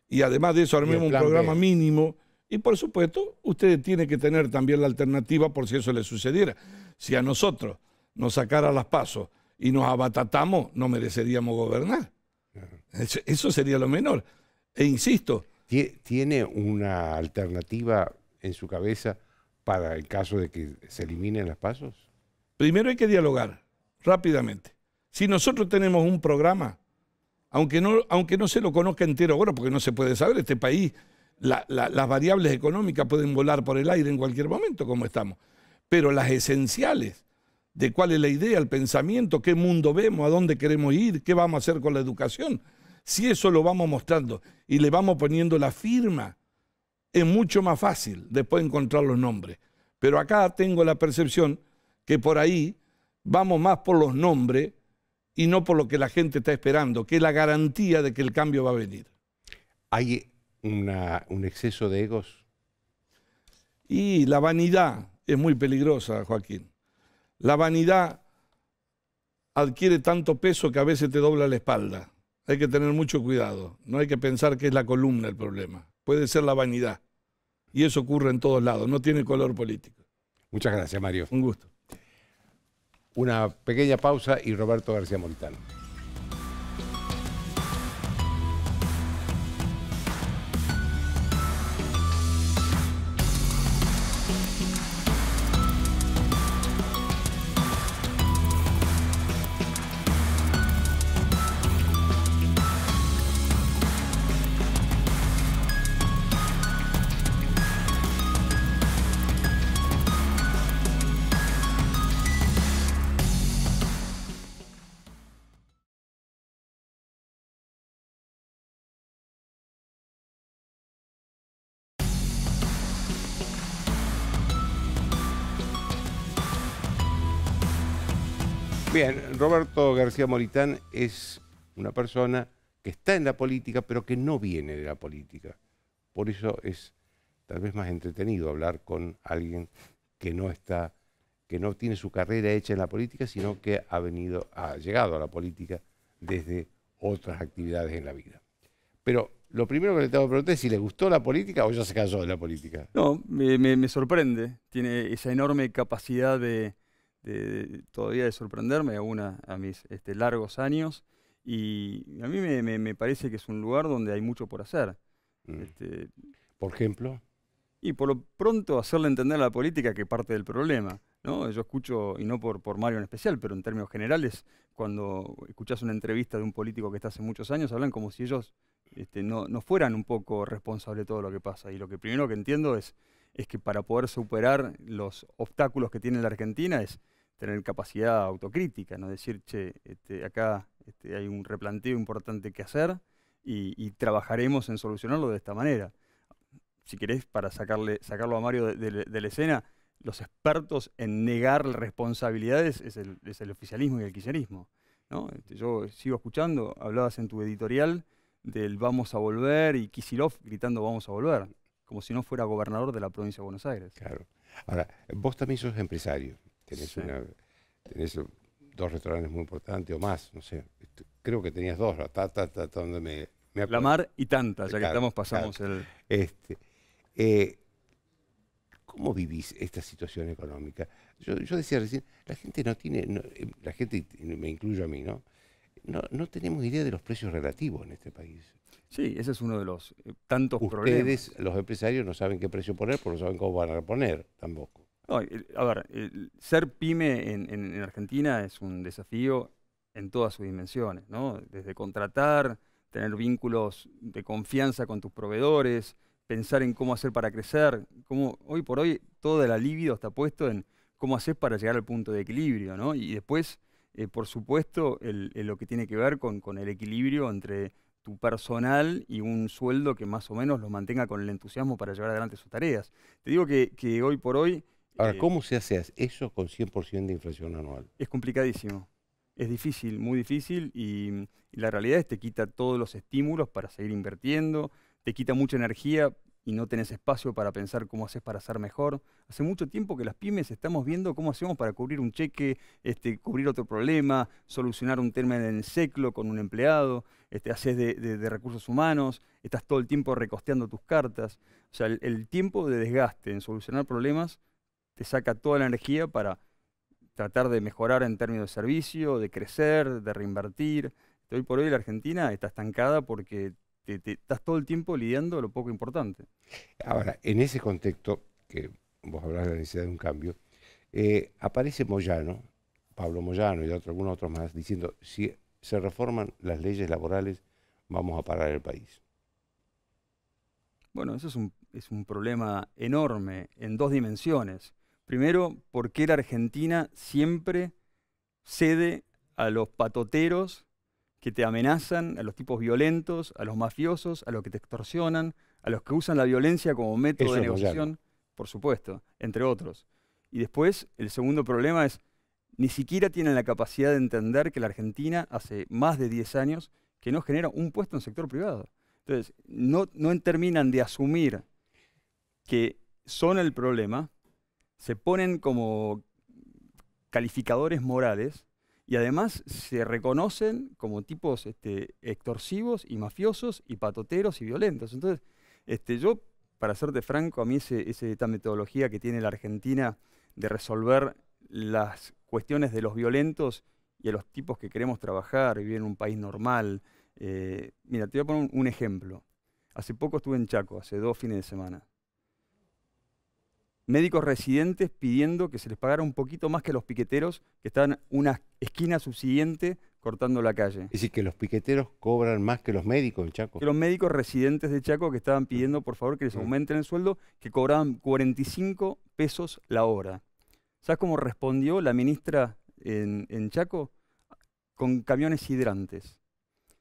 y además de eso armemos un programa mínimo, y por supuesto, usted tiene que tener también la alternativa por si eso le sucediera. Si a nosotros nos sacara las pasos y nos abatatamos, no mereceríamos gobernar. Eso, sería lo menor. E insisto. ¿Tiene una alternativa en su cabeza para el caso de que se eliminen las pasos? Primero hay que dialogar rápidamente. Si nosotros tenemos un programa, aunque no, aunque no se lo conozca entero ahora, porque no se puede saber, este país, las variables económicas pueden volar por el aire en cualquier momento, como estamos. Pero las esenciales, de cuál es la idea, el pensamiento, qué mundo vemos, a dónde queremos ir, qué vamos a hacer con la educación, si eso lo vamos mostrando y le vamos poniendo la firma, es mucho más fácil después encontrar los nombres. Pero acá tengo la percepción que por ahí vamos más por los nombres y no por lo que la gente está esperando, que es la garantía de que el cambio va a venir. ¿Hay un exceso de egos? Y la vanidad es muy peligrosa, Joaquín. La vanidad adquiere tanto peso que a veces te dobla la espalda. Hay que tener mucho cuidado. No hay que pensar que es la columna el problema. Puede ser la vanidad. Y eso ocurre en todos lados. No tiene color político. Muchas gracias, Mario. Un gusto. Una pequeña pausa y Roberto García Montano. Roberto García Moritán es una persona que está en la política, pero que no viene de la política. Por eso es tal vez más entretenido hablar con alguien que no está, que no tiene su carrera hecha en la política, sino que ha venido, ha llegado a la política desde otras actividades en la vida. Pero lo primero que le tengo que preguntar es si le gustó la política o ya se cansó de la política. No, me sorprende. Tiene esa enorme capacidad de, este, todavía de sorprenderme aún a, mis este, largos años. Y a mí me, parece que es un lugar donde hay mucho por hacer. Mm. Este, ¿Por ejemplo? Y por lo pronto hacerle entender a la política que parte del problema. ¿no? Yo escucho, y no por, por Mario en especial, pero en términos generales, cuando escuchás una entrevista de un político que está hace muchos años, hablan como si ellos no, fueran un poco responsables de todo lo que pasa. Y lo que primero que entiendo es, es que para poder superar los obstáculos que tiene la Argentina es tener capacidad autocrítica, no decir, che, este, acá este, hay un replanteo importante que hacer y, trabajaremos en solucionarlo de esta manera. Si querés, para sacarle, sacarlo a Mario de, la escena, los expertos en negar responsabilidades es el, oficialismo y el kirchnerismo. ¿no? Este, yo sigo escuchando, hablabas en tu editorial del vamos a volver y Kisilov gritando vamos a volver, como si no fuera gobernador de la provincia de Buenos Aires. Claro. Ahora, vos también sos empresario. Tenés, dos restaurantes muy importantes o más, no sé. Este, creo que tenías dos, la Tata, donde me, La Mar y Tanta, ya que estamos, pasamos el... Este, eh, ¿Cómo vivís esta situación económica? Yo, decía recién, la gente no tiene, eh, la gente, me incluyo a mí, ¿no? ¿no? tenemos idea de los precios relativos en este país. Sí, ese es uno de los eh, tantos problemas. Ustedes, los empresarios, no saben qué precio poner, porque no saben cómo van a poner tampoco a ver, ser pyme en, Argentina es un desafío en todas sus dimensiones, ¿no? Desde contratar, tener vínculos de confianza con tus proveedores, pensar en cómo hacer para crecer, hoy por hoy toda la libido está puesto en cómo hacer para llegar al punto de equilibrio, ¿no? Y después, eh, por supuesto, el, lo que tiene que ver con, el equilibrio entre tu personal y un sueldo que más o menos los mantenga con el entusiasmo para llevar adelante sus tareas. Te digo que hoy por hoy Ahora, eh, ¿cómo se hace eso con 100% de inflación anual? Es complicadísimo. Es difícil, muy difícil, y, la realidad es que te quita todos los estímulos para seguir invirtiendo, te quita mucha energía y no tenés espacio para pensar cómo haces para ser mejor. Hace mucho tiempo que las pymes estamos viendo cómo hacemos para cubrir un cheque, este, cubrir otro problema, solucionar un tema en el seclo con un empleado, este, haces de, recursos humanos, estás todo el tiempo recosteando tus cartas. O sea, el tiempo de desgaste en solucionar problemas te saca toda la energía para tratar de mejorar en términos de servicio, de crecer, de reinvertir. Hoy por hoy la Argentina está estancada porque te, estás todo el tiempo lidiando lo poco importante. Ahora, en ese contexto, que vos hablas de la necesidad de un cambio, eh, aparece Moyano, Pablo Moyano y otro, algunos otros más, diciendo, si se reforman las leyes laborales, vamos a parar el país. Bueno, eso es un problema enorme en dos dimensiones. Primero, ¿por qué la Argentina siempre cede a los patoteros que te amenazan, a los tipos violentos, a los mafiosos, a los que te extorsionan, a los que usan la violencia como método de negociación? por supuesto, entre otros. Y después, el segundo problema es, ni siquiera tienen la capacidad de entender que la Argentina hace más de 10 años que no genera un puesto en el sector privado. Entonces, no, no terminan de asumir que son el problema, se ponen como calificadores morales y además se reconocen como tipos este, extorsivos y mafiosos y patoteros y violentos. Entonces, este, yo, para serte franco, a mí ese, esta metodología que tiene la Argentina de resolver las cuestiones de los violentos y a los tipos que queremos trabajar, vivir en un país normal. Eh, mira, te voy a poner un ejemplo. Hace poco estuve en Chaco, hace dos fines de semana médicos residentes pidiendo que se les pagara un poquito más que los piqueteros que estaban una esquina subsiguiente cortando la calle. Es decir, que los piqueteros cobran más que los médicos de Chaco. Que los médicos residentes de Chaco que estaban pidiendo, por favor, que les mm. aumenten el sueldo, que cobraban 45 pesos la hora. ¿Sabes cómo respondió la ministra en Chaco? Con camiones hidrantes.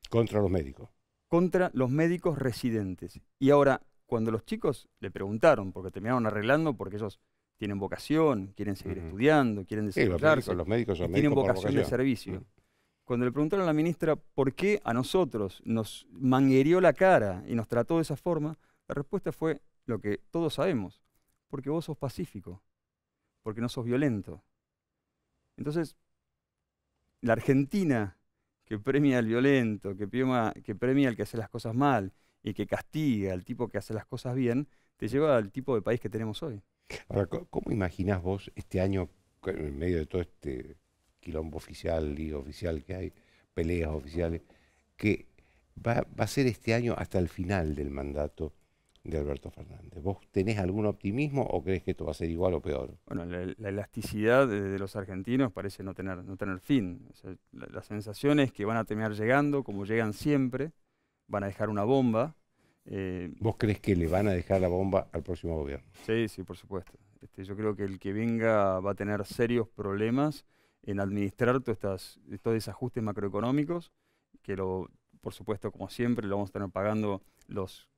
Contra los médicos. Contra los médicos residentes. Y ahora, cuando los chicos le preguntaron, porque terminaron arreglando, porque ellos tienen vocación, quieren seguir estudiando, quieren desarrollarse, los médicos, tienen vocación, de servicio. Cuando le preguntaron a la ministra por qué a nosotros nos manguerió la cara y nos trató de esa forma, la respuesta fue lo que todos sabemos, porque vos sos pacífico, porque no sos violento. Entonces, la Argentina que premia al violento, que que premia al que hace las cosas mal, y que castiga al tipo que hace las cosas bien, te lleva al tipo de país que tenemos hoy. Ahora, ¿cómo imaginás vos este año, en medio de todo este quilombo oficial, y oficial que hay, peleas oficiales, que va, a ser este año hasta el final del mandato? de Alberto Fernández. ¿Vos tenés algún optimismo o crees que esto va a ser igual o peor? Bueno, la, elasticidad de, los argentinos parece no tener, no tener fin. las sensaciones que van a terminar llegando, como llegan siempre, van a dejar una bomba. Eh, ¿Vos crees que le van a dejar la bomba al próximo gobierno? Sí, sí, por supuesto. Este, yo creo que el que venga va a tener serios problemas en administrar todos estos desajustes macroeconómicos, que lo, por supuesto, como siempre, lo vamos a tener pagando los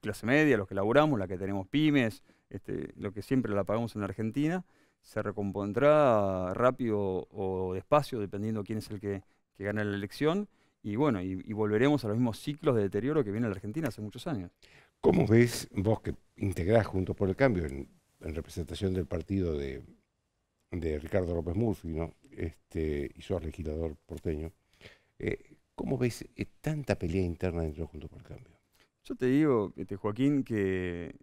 clase media, los que laburamos, la que tenemos pymes, este, lo que siempre la pagamos en Argentina, se recompondrá rápido o despacio, dependiendo quién es el que, que gana la elección y bueno, y, volveremos a los mismos ciclos de deterioro que viene la Argentina hace muchos años. ¿Cómo ves vos que integrás Juntos por el Cambio en, representación del partido de, Ricardo López Murphy, ¿no? Este, y sos legislador porteño. Eh, ¿Cómo ves eh, tanta pelea interna dentro de Juntos por el Cambio? Yo te digo, este, Joaquín, que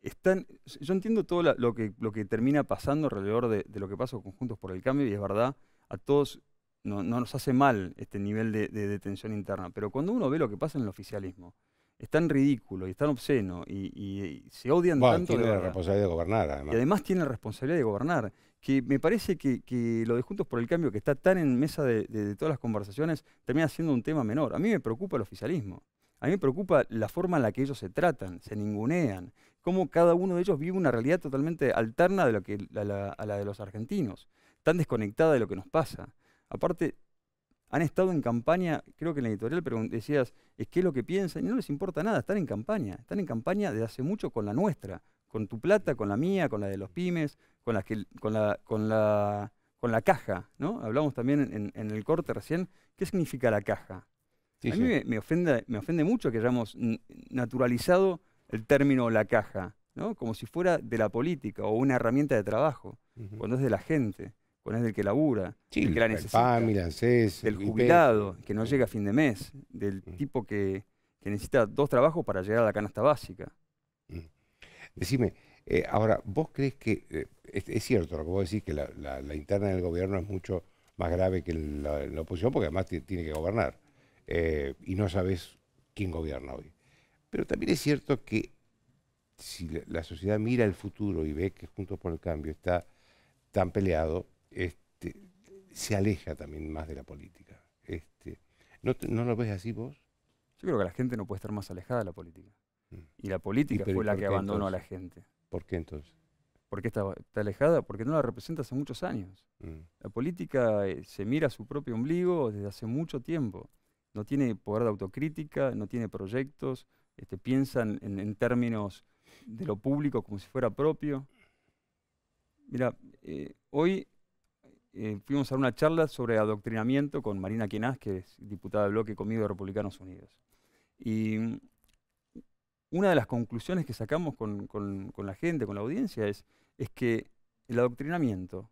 están. Yo entiendo todo lo, que, lo que termina pasando alrededor de, lo que pasa con Juntos por el Cambio, y es verdad, a todos no, nos hace mal este nivel de, de, detención interna, pero cuando uno ve lo que pasa en el oficialismo, es tan ridículo y tan obsceno y, se odian tanto. Tiene de la responsabilidad de gobernar, Y además tiene la responsabilidad de gobernar. Que me parece que, lo de Juntos por el Cambio, que está tan en mesa de, todas las conversaciones, termina siendo un tema menor. A mí me preocupa el oficialismo. A mí me preocupa la forma en la que ellos se tratan, se ningunean, cómo cada uno de ellos vive una realidad totalmente alterna de lo que, la, a la de los argentinos, tan desconectada de lo que nos pasa. Aparte, han estado en campaña, creo que en la editorial decías, es qué es lo que piensan, y no les importa nada, están en campaña, están en campaña desde hace mucho con la nuestra, con tu plata, con la mía, con la de los pymes, con la, con la, con la, con la caja, ¿no? Hablamos también en, el corte recién, ¿qué significa la caja? a mí me, ofende, mucho que hayamos naturalizado el término la caja, Como si fuera de la política o una herramienta de trabajo, cuando es de la gente con el del que labura, el que la necesita, el del jubilado que no llega a fin de mes, del mm. tipo que, necesita dos trabajos para llegar a la canasta básica. Mm. Decime, eh, ahora, ¿vos crees que, eh, es, cierto lo que vos decís, que la, interna del gobierno es mucho más grave que la, oposición, porque además tiene que gobernar, eh, y no sabes quién gobierna hoy. Pero también es cierto que si la sociedad mira el futuro y ve que Juntos por el Cambio está tan peleado, este, se aleja también más de la política. Este, ¿no, lo ves así vos? Yo creo que la gente no puede estar más alejada de la política. Mm. Y la política fue la que abandonó a la gente. ¿Por qué entonces? ¿Por qué está, alejada? Porque no la representa hace muchos años. Mm. La política eh, se mira a su propio ombligo desde hace mucho tiempo. No tiene poder de autocrítica, no tiene proyectos, este, piensan en, términos de lo público como si fuera propio. Mira, eh, hoy eh, fuimos a una charla sobre adoctrinamiento con Marina Quinas, que es diputada de bloque conmigo de Republicanos Unidos. Y mm, una de las conclusiones que sacamos con, la gente, con la audiencia, es, que el adoctrinamiento,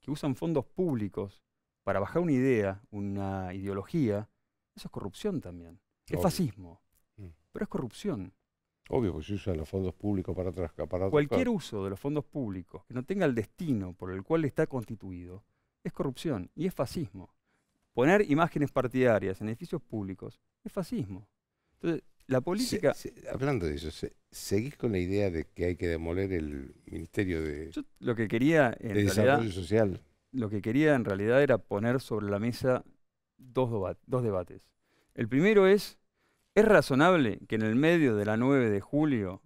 que usan fondos públicos para bajar una idea, una ideología, eso es corrupción también. Es fascismo, mm. pero es corrupción. Obvio, porque se usan los fondos públicos para atrás. Para Cualquier uso de los fondos públicos que no tenga el destino por el cual está constituido es corrupción y es fascismo. Poner imágenes partidarias en edificios públicos es fascismo. Entonces, la política... hablando de eso, ¿seguís con la idea de que hay que demoler el Ministerio de, lo que quería, en Desarrollo Social? Lo que quería en realidad era poner sobre la mesa dos, dos debates. El primero es, ¿es razonable que en el medio de la 9 de julio,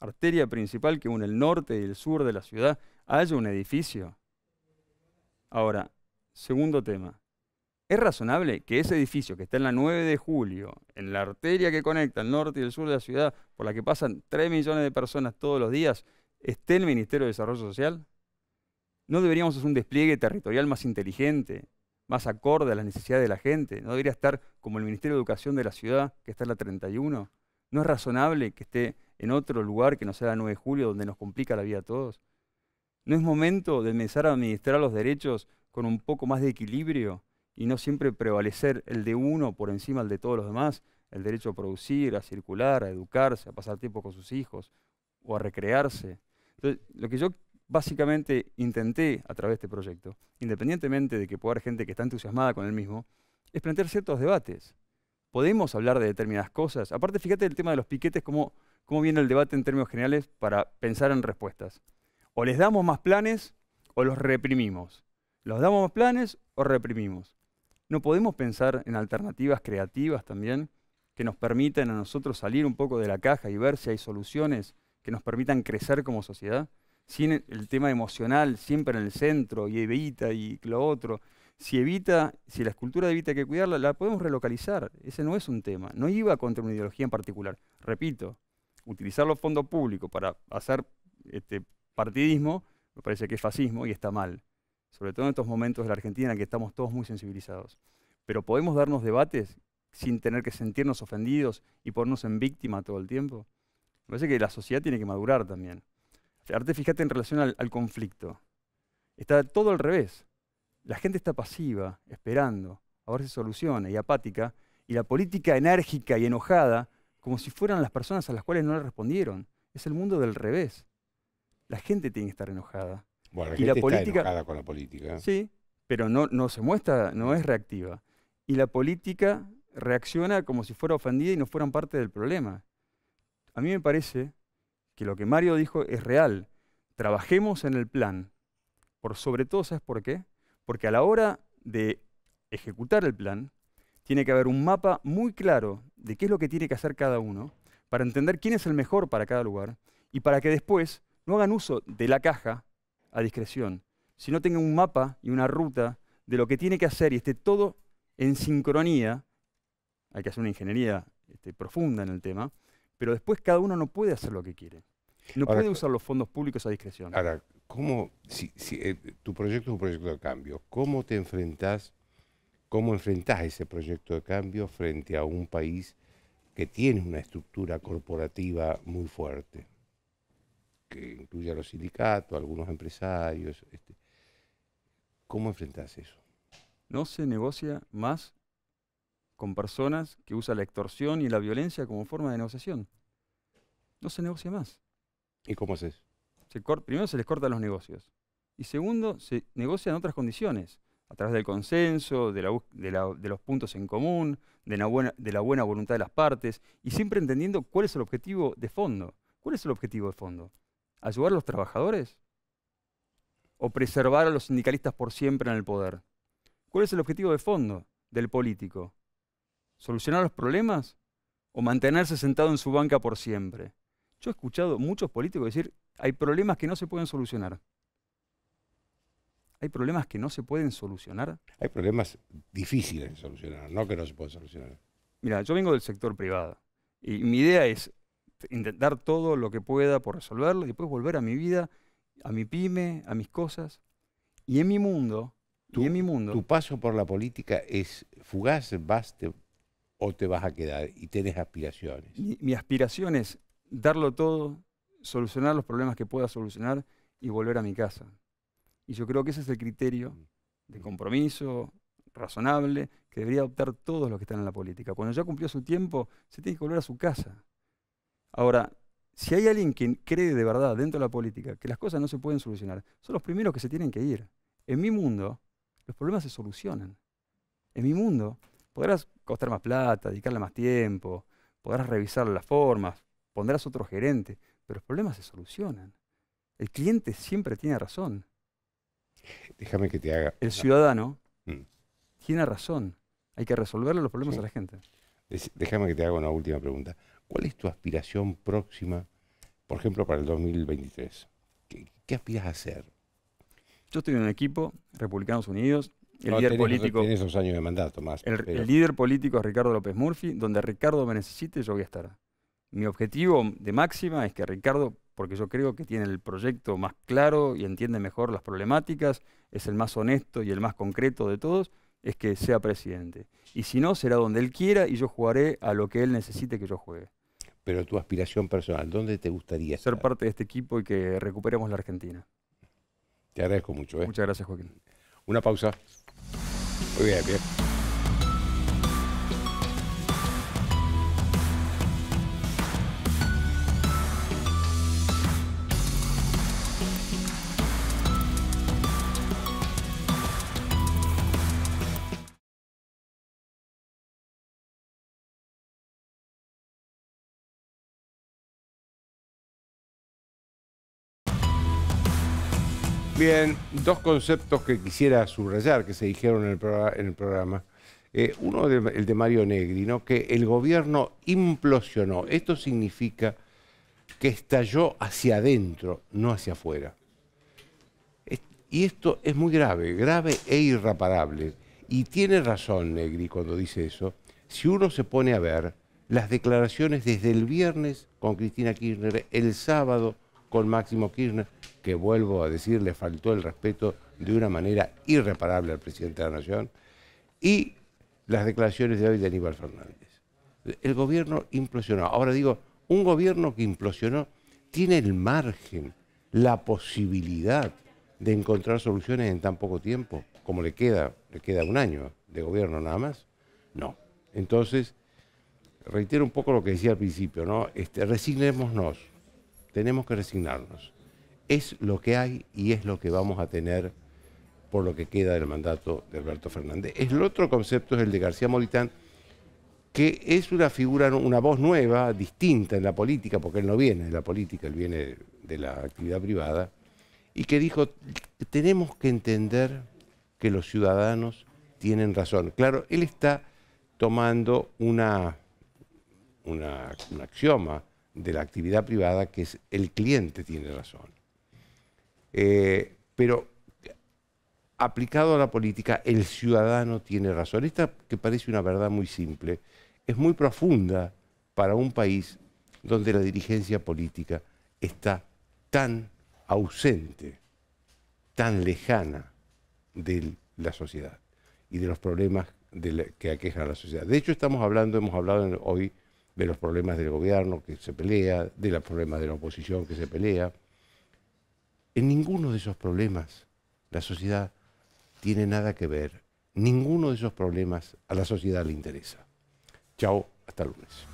arteria principal que une el norte y el sur de la ciudad, haya un edificio Ahora, segundo tema. ¿Es razonable que ese edificio que está en la 9 de julio, en la arteria que conecta el norte y el sur de la ciudad, por la que pasan 3 millones de personas todos los días, esté el Ministerio de Desarrollo Social? ¿No deberíamos hacer un despliegue territorial más inteligente, más acorde a las necesidades de la gente? ¿No debería estar como el Ministerio de Educación de la ciudad, que está en la 31? ¿No es razonable que esté en otro lugar que no sea la 9 de julio, donde nos complica la vida a todos? ¿No es momento de empezar a administrar los derechos con un poco más de equilibrio y no siempre prevalecer el de uno por encima del de todos los demás? El derecho a producir, a circular, a educarse, a pasar tiempo con sus hijos o a recrearse. lo que yo básicamente intenté a través de este proyecto, independientemente de que pueda haber gente que está entusiasmada con el mismo, es plantear ciertos debates. Podemos hablar de determinadas cosas. Aparte, fíjate el tema de los piquetes, cómo, cómo viene el debate en términos generales para pensar en respuestas. O les damos más planes o los reprimimos. ¿Los damos más planes o reprimimos? ¿No podemos pensar en alternativas creativas también que nos permitan a nosotros salir un poco de la caja y ver si hay soluciones que nos permitan crecer como sociedad? Sin el tema emocional siempre en el centro y evita y lo otro. Si evita, si la escultura Evita hay que cuidarla, la podemos relocalizar. Ese no es un tema. No iba contra una ideología en particular. Repito, utilizar los fondos públicos para hacer este, partidismo, me parece que es fascismo y está mal. Sobre todo en estos momentos de la Argentina en que estamos todos muy sensibilizados. Pero podemos darnos debates sin tener que sentirnos ofendidos y ponernos en víctima todo el tiempo. Me parece que la sociedad tiene que madurar también. Arte, fíjate en relación al, al conflicto. Está todo al revés. La gente está pasiva, esperando, a ver si soluciona y apática, y la política enérgica y enojada, como si fueran las personas a las cuales no le respondieron. Es el mundo del revés. La gente tiene que estar enojada. la y la política, está enojada con la política. Sí, pero no, no se muestra, no es reactiva. Y la política reacciona como si fuera ofendida y no fueran parte del problema. A mí me parece que lo que Mario dijo es real. Trabajemos en el plan. Por sobre todo, ¿sabes por qué? Porque a la hora de ejecutar el plan, tiene que haber un mapa muy claro de qué es lo que tiene que hacer cada uno para entender quién es el mejor para cada lugar y para que después no hagan uso de la caja a discreción, sino tengan un mapa y una ruta de lo que tiene que hacer y esté todo en sincronía. Hay que hacer una ingeniería este, profunda en el tema, pero después cada uno no puede hacer lo que quiere. No puede usar los fondos públicos a discreción. Ahora, ¿cómo, si, eh, tu proyecto es un proyecto de cambio, ¿cómo te enfrentás, cómo enfrentás ese proyecto de cambio frente a un país que tiene una estructura corporativa muy fuerte? que incluye a los sindicatos, a algunos empresarios. Este, ¿Cómo enfrentás eso? No se negocia más con personas que usan la extorsión y la violencia como forma de negociación. No se negocia más. ¿Y cómo haces? Se primero se les corta los negocios. Y segundo, se negocia en otras condiciones, a través del consenso, de, los puntos en común, de de la buena voluntad de las partes, y siempre entendiendo cuál es el objetivo de fondo. ¿Cuál es el objetivo de fondo? ayudar a los trabajadores? ¿O preservar a los sindicalistas por siempre en el poder? ¿Cuál es el objetivo de fondo del político? ¿Solucionar los problemas o mantenerse sentado en su banca por siempre? Yo he escuchado muchos políticos decir, hay problemas que no se pueden solucionar. ¿Hay problemas que no se pueden solucionar? Hay problemas difíciles de solucionar, no que no se pueden solucionar. Mira, yo vengo del sector privado y mi idea es intentar todo lo que pueda por resolverlo y después volver a mi vida, a mi pyme, a mis cosas. Y en mi mundo, tu, y en mi mundo. Tu paso por la política es fugaz, vas o te vas a quedar y tienes aspiraciones. mi aspiración es darlo todo, solucionar los problemas que pueda solucionar y volver a mi casa. Y yo creo que ese es el criterio mm. de compromiso razonable que debería adoptar todos los que están en la política. Cuando ya cumplió su tiempo, se tiene que volver a su casa. Ahora, si hay alguien que cree de verdad dentro de la política que las cosas no se pueden solucionar, son los primeros que se tienen que ir. En mi mundo, los problemas se solucionan. En mi mundo, podrás costar más plata, dedicarle más tiempo, podrás revisar las formas, pondrás otro gerente, pero los problemas se solucionan. El cliente siempre tiene razón. Déjame que te haga. El ciudadano mm. tiene razón. Hay que resolverle los problemas a la gente. Déjame que te haga una última pregunta. ¿Cuál es tu aspiración próxima, por ejemplo, para el 2023? ¿Qué, aspiras a hacer? Yo estoy en un equipo, Republicanos Unidos, el líder político. años de mandato más. el, líder político es Ricardo López Murphy, donde Ricardo me necesite, yo voy a estar. Mi objetivo de máxima es que Ricardo, porque yo creo que tiene el proyecto más claro y entiende mejor las problemáticas, es el más honesto y el más concreto de todos, es que sea presidente. Y si no, será donde él quiera y yo jugaré a lo que él necesite que yo juegue. Pero tu aspiración personal, ¿dónde te gustaría Ser parte de este equipo y que recuperemos la Argentina. Te agradezco mucho. ¿eh? Muchas gracias, Joaquín. Una pausa. Muy bien, bien. Bien, dos conceptos que quisiera subrayar que se dijeron en el, programa. el eh, uno, el de Mario Negri, ¿no? que el gobierno implosionó. Esto significa que estalló hacia adentro, no hacia afuera. y esto es muy grave, grave e irreparable. Y tiene razón Negri cuando dice eso. Si uno se pone a ver las declaraciones desde el viernes con Cristina Kirchner, el sábado, con Máximo Kirchner, que vuelvo a decir, le faltó el respeto de una manera irreparable al presidente de la Nación, y las declaraciones de hoy de Aníbal Fernández. El gobierno implosionó. Ahora digo, un gobierno que implosionó tiene el margen, la posibilidad de encontrar soluciones en tan poco tiempo, como le queda, le queda un año de gobierno nada más. No. Entonces, reitero un poco lo que decía al principio, ¿no? Este, resignémonos, tenemos que resignarnos. Es lo que hay y es lo que vamos a tener por lo que queda del mandato de Alberto Fernández. El otro concepto es el de García Molitán, que es una figura, una voz nueva, distinta en la política, porque él no viene de la política, él viene de la actividad privada, y que dijo, tenemos que entender que los ciudadanos tienen razón. Claro, él está tomando una, una, un axioma de la actividad privada, que es el cliente tiene razón. Eh, pero aplicado a la política, el ciudadano tiene razón. Esta que parece una verdad muy simple, es muy profunda para un país donde la dirigencia política está tan ausente, tan lejana de la sociedad y de los problemas que aquejan a la sociedad. De hecho, estamos hablando, hemos hablado hoy de los problemas del gobierno que se pelea, de los problemas de la oposición que se pelea. En ninguno de esos problemas la sociedad tiene nada que ver. Ninguno de esos problemas a la sociedad le interesa. Chao, hasta el lunes.